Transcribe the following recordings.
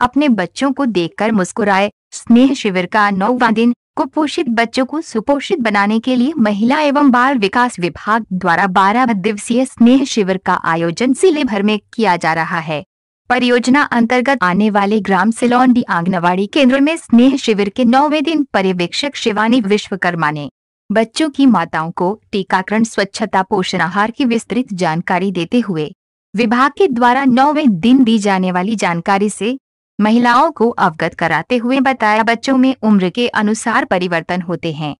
अपने बच्चों को देखकर मुस्कुराए स्नेह शिविर का नौवा दिन कुपोषित बच्चों को सुपोषित बनाने के लिए महिला एवं बाल विकास विभाग द्वारा बारह दिवसीय स्नेह शिविर का आयोजन जिले भर में किया जा रहा है परियोजना अंतर्गत आने वाले ग्राम सिलोन डी आंगनवाड़ी केंद्र में स्नेह शिविर के नौवे दिन पर्यवेक्षक शिवानी विश्वकर्मा ने बच्चों की माताओं को टीकाकरण स्वच्छता पोषण आहार की विस्तृत जानकारी देते हुए विभाग के द्वारा नौवे दिन दी जाने वाली जानकारी से महिलाओं को अवगत कराते हुए बताया बच्चों में उम्र के अनुसार परिवर्तन होते हैं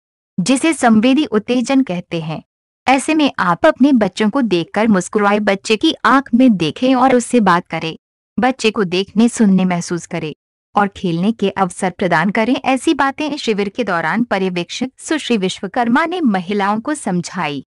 जिसे संवेदी उत्तेजन कहते हैं ऐसे में आप अपने बच्चों को देखकर मुस्कुराए बच्चे की आंख में देखें और उससे बात करें बच्चे को देखने सुनने महसूस करें और खेलने के अवसर प्रदान करें ऐसी बातें शिविर के दौरान पर्यवेक्षक सुश्री विश्वकर्मा ने महिलाओं को समझाई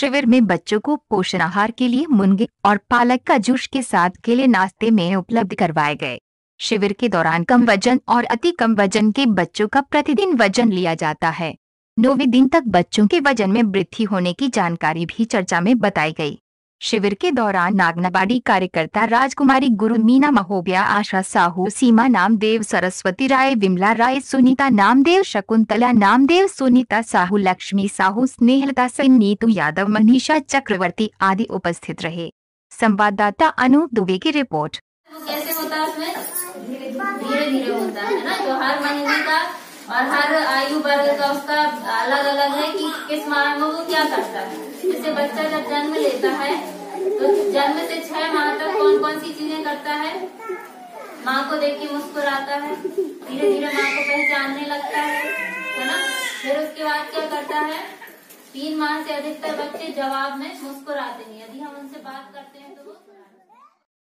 शिविर में बच्चों को पोषण आहार के लिए मुनगे और पालक का जूस के साथ केले नाश्ते में उपलब्ध करवाए गए शिविर के दौरान कम वजन और अति कम वजन के बच्चों का प्रतिदिन वजन लिया जाता है नौवे दिन तक बच्चों के वजन में वृद्धि होने की जानकारी भी चर्चा में बताई गई शिविर के दौरान नागनाबाड़ी कार्यकर्ता राजकुमारी गुरु मीना महोबिया आशा साहू सीमा नामदेव सरस्वती राय विमला राय सुनीता नामदेव शकुंतला नामदेव सुनीता साहू लक्ष्मी साहू स्नेहलता सिंह नीतू यादव मनीषा चक्रवर्ती आदि उपस्थित रहे संवाददाता अनूप दुबे की रिपोर्ट कैसे होता है धीरे धीरे होता है ना तो हर महीने का और हर आयु वर्ग का उसका अलग अलग है कि किस माह में वो क्या करता है जैसे बच्चा जब जन्म लेता है तो जन्म से छह माह तक कौन कौन सी चीजें करता है माँ को देख के मुस्कुराता है धीरे धीरे माँ को पहचानने लगता है है तो ना फिर उसके बाद क्या करता है तीन माह से अधिकतर बच्चे जवाब में मुस्कुराते नहीं यदि हम उनसे बात करते हैं तो वो